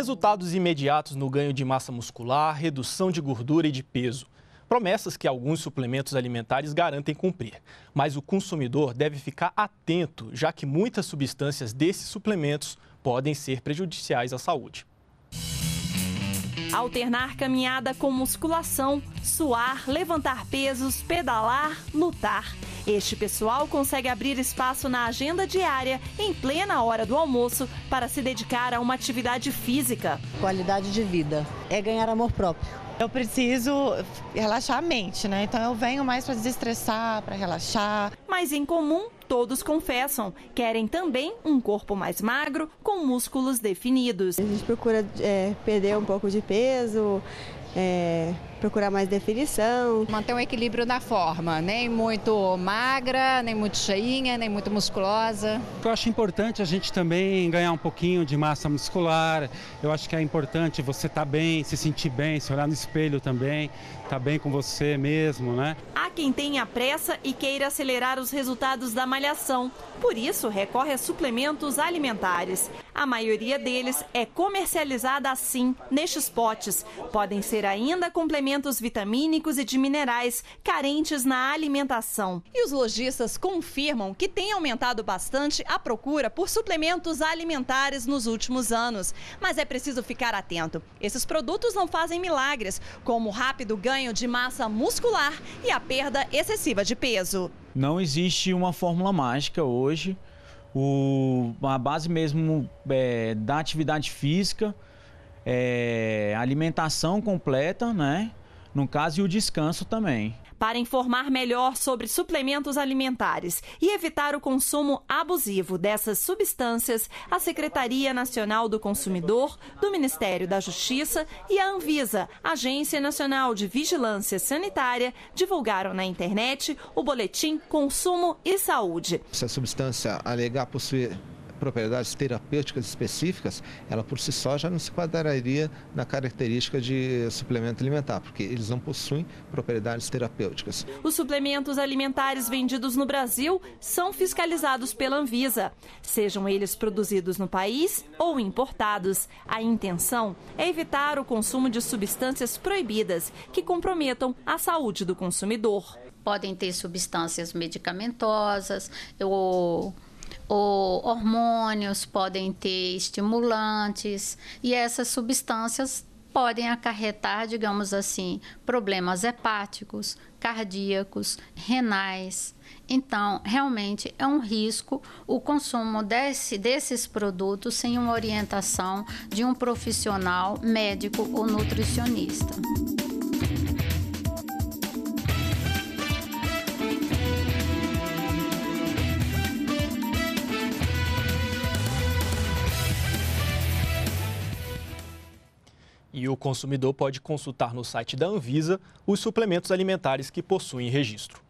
Resultados imediatos no ganho de massa muscular, redução de gordura e de peso. Promessas que alguns suplementos alimentares garantem cumprir. Mas o consumidor deve ficar atento, já que muitas substâncias desses suplementos podem ser prejudiciais à saúde. Alternar caminhada com musculação, suar, levantar pesos, pedalar, lutar. Este pessoal consegue abrir espaço na agenda diária, em plena hora do almoço, para se dedicar a uma atividade física. Qualidade de vida é ganhar amor próprio. Eu preciso relaxar a mente, né? Então eu venho mais para desestressar, para relaxar. Mas em comum, todos confessam, querem também um corpo mais magro, com músculos definidos. A gente procura é, perder um pouco de peso, é, procurar mais definição. Manter um equilíbrio na forma, nem muito magra, nem muito cheinha, nem muito musculosa. Eu acho importante a gente também ganhar um pouquinho de massa muscular. Eu acho que é importante você estar tá bem, se sentir bem, se olhar no espelho também, estar tá bem com você mesmo, né? Há quem tenha pressa e queira acelerar os resultados da malhação. Por isso, recorre a suplementos alimentares. A maioria deles é comercializada assim, nestes potes. Podem ser ainda complementos vitamínicos e de minerais carentes na alimentação. E os lojistas confirmam que tem aumentado bastante a procura por suplementos alimentares nos últimos anos. Mas é preciso ficar atento. Esses produtos não fazem milagres, como o rápido ganho de massa muscular e a perda excessiva de peso. Não existe uma fórmula mágica hoje o, a base mesmo é, da atividade física, é, alimentação completa, né? No caso, e o descanso também para informar melhor sobre suplementos alimentares e evitar o consumo abusivo dessas substâncias, a Secretaria Nacional do Consumidor, do Ministério da Justiça e a Anvisa, Agência Nacional de Vigilância Sanitária, divulgaram na internet o boletim Consumo e Saúde. Essa substância alegar possuir propriedades terapêuticas específicas, ela por si só já não se quadraria na característica de suplemento alimentar, porque eles não possuem propriedades terapêuticas. Os suplementos alimentares vendidos no Brasil são fiscalizados pela Anvisa, sejam eles produzidos no país ou importados. A intenção é evitar o consumo de substâncias proibidas que comprometam a saúde do consumidor. Podem ter substâncias medicamentosas ou eu ou hormônios, podem ter estimulantes e essas substâncias podem acarretar, digamos assim, problemas hepáticos, cardíacos, renais. Então, realmente é um risco o consumo desse, desses produtos sem uma orientação de um profissional médico ou nutricionista. e o consumidor pode consultar no site da Anvisa os suplementos alimentares que possuem registro.